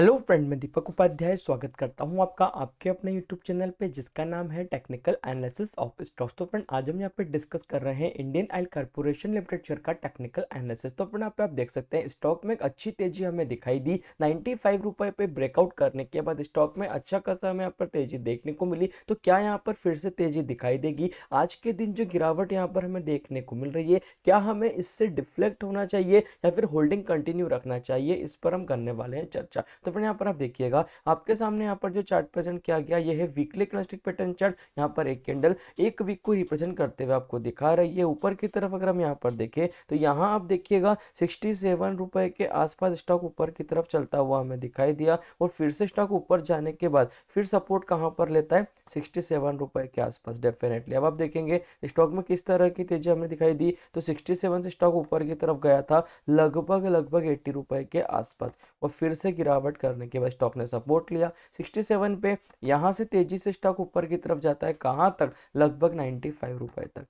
hello friend मैं दीपक उपाध्याय स्वागत करता हूं आपका आपके अपने यूट्यूब चैनल पे जिसका नाम है टेक्निकल एनालिसिस ऑफ स्टॉक्स तो फ्रेंड आज हम यहां पे डिस्कस कर रहे हैं Indian Oil Corporation Limited share का टेक्निकल एनालिसिस तो फ्रेंड पे आप देख सकते हैं स्टॉक में एक अच्छी तेजी हमें दिखाई दी नाइन्टी फाइव रुपये पे ब्रेकआउट करने के बाद स्टॉक में अच्छा खासा हमें यहाँ पर तेजी देखने को मिली तो क्या यहाँ पर फिर से तेजी दिखाई देगी आज के दिन जो गिरावट यहाँ पर हमें देखने को मिल रही है क्या हमें इससे डिफ्लेक्ट होना चाहिए या फिर होल्डिंग कंटिन्यू रखना चाहिए इस पर हम करने वाले हैं चर्चा तो तो फ्रेंड यहाँ पर आप देखिएगा आपके सामने यहाँ पर जो चार्ट प्रेजेंट किया गया यह है वीकली क्लास्टिक पैटर्न चार्ट यहाँ पर एक कैंडल एक वीक को रिप्रेजेंट करते हुए आपको दिखा रही है ऊपर की तरफ अगर हम यहाँ पर देखें तो यहाँ आप देखिएगा सिक्सटी सेवन रुपये के आसपास स्टॉक ऊपर की तरफ चलता हुआ हमें दिखाई दिया और फिर से स्टॉक ऊपर जाने के बाद फिर सपोर्ट कहाँ पर लेता है सिक्सटी सेवन रुपये के आसपास डेफिनेटली अब आप देखेंगे स्टॉक में किस तरह की तेजी हमें दिखाई दी तो सिक्सटी सेवन से स्टॉक ऊपर की तरफ गया था लगभग लगभग एट्टी रुपए के आसपास और फिर से गिरावट कन्वर्ट करने के बाद स्टॉक ने सपोर्ट लिया 67 पे यहाँ से तेजी से स्टॉक ऊपर की तरफ जाता है कहाँ तक लगभग नाइन्टी फाइव रुपये तक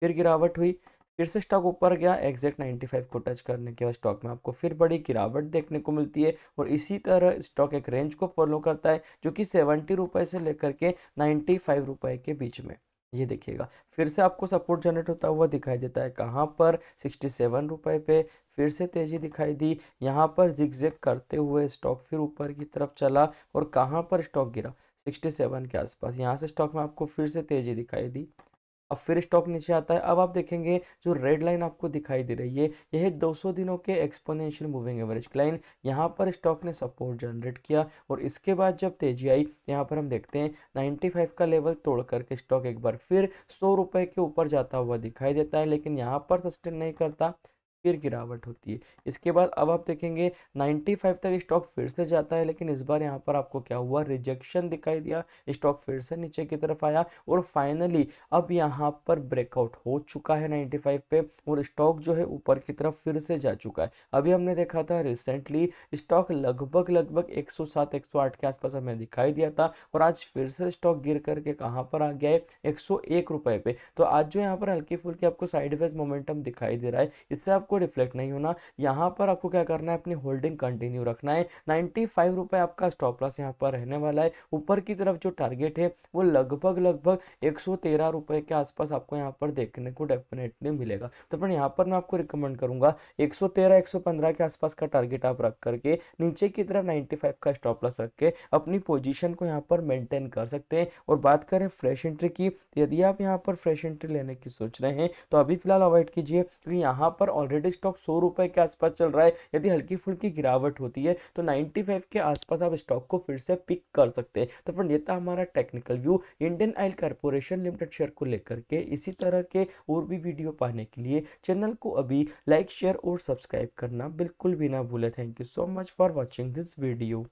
फिर गिरावट हुई फिर से स्टॉक ऊपर गया एग्जैक्ट 95 को टच करने के बाद स्टॉक में आपको फिर बड़ी गिरावट देखने को मिलती है और इसी तरह स्टॉक एक रेंज को फॉलो करता है जो कि सेवेंटी रुपये से लेकर के नाइन्टी फाइव रुपये के बीच में ये देखिएगा फिर से आपको सपोर्ट जनरेट होता हुआ दिखाई देता है कहाँ पर सिक्सटी सेवन रुपये पे फिर से तेज़ी दिखाई दी यहाँ पर जिक करते हुए स्टॉक फिर ऊपर की तरफ चला और कहाँ पर स्टॉक गिरा सिक्सटी सेवन के आसपास यहाँ से स्टॉक में आपको फिर से तेज़ी दिखाई दी अब फिर स्टॉक नीचे आता है अब आप देखेंगे जो रेड लाइन आपको दिखाई दे रही है यह 200 दिनों के एक्सपोनेंशियल मूविंग एवरेज लाइन यहाँ पर स्टॉक ने सपोर्ट जनरेट किया और इसके बाद जब तेजी आई यहाँ पर हम देखते हैं 95 का लेवल तोड़ करके स्टॉक एक बार फिर सौ रुपये के ऊपर जाता हुआ दिखाई देता है लेकिन यहाँ पर सस्टेन नहीं करता फिर गिरावट होती है इसके बाद अब आप देखेंगे 95 तक स्टॉक फिर से जाता है लेकिन इस बार यहाँ पर आपको क्या हुआ रिजेक्शन दिखाई दिया स्टॉक फिर से नीचे की तरफ आया और फाइनली अब यहाँ पर ब्रेकआउट हो चुका है 95 पे और स्टॉक जो है ऊपर की तरफ फिर से जा चुका है अभी हमने देखा था रिसेंटली स्टॉक लगभग लगभग एक सौ के आसपास हमें दिखाई दिया था और आज फिर से स्टॉक गिर करके कहाँ पर आ गया है एक पे तो आज जो यहाँ पर हल्की फुल्की आपको साइडवेज मोमेंटम दिखाई दे रहा है इससे आप आपको रिफ्लेक्ट नहीं होना यहाँ पर आपको क्या करना है अपनी होल्डिंग कंटिन्यू रखना है नाइन्टी फाइव रुपये आपका स्टॉप लॉस यहाँ पर रहने वाला है ऊपर की तरफ जो टारगेट है वो लगभग लगभग एक सौ तेरह रुपये के आसपास आपको यहाँ पर देखने को डेफिनेटली मिलेगा तो फिर यहाँ पर मैं आपको रिकमेंड करूँगा एक सौ तेरह एक सौ पंद्रह के आसपास का टारगेट आप रख करके नीचे की तरफ नाइन्टी फाइव का स्टॉप लॉस रख के अपनी पोजिशन को यहाँ पर मेनटेन कर सकते हैं और बात करें फ्रेश एंट्री की यदि आप यहाँ पर फ्रेश एंट्री लेने की सोच रहे हैं तो अभी फिलहाल अवॉइड कीजिए क्योंकि यहाँ पर ऑलरेडी ऑलरेडी स्टॉक सौ रुपए के आसपास चल रहा है यदि हल्की फुल्की गिरावट होती है तो 95 के आसपास आप स्टॉक को फिर से पिक कर सकते हैं तो फ्रेंड ये था हमारा technical view Indian Oil Corporation Limited share को लेकर के इसी तरह के और भी वीडियो पाने के लिए चैनल को अभी लाइक शेयर और सब्सक्राइब करना बिल्कुल भी ना भूले thank you so much for watching this video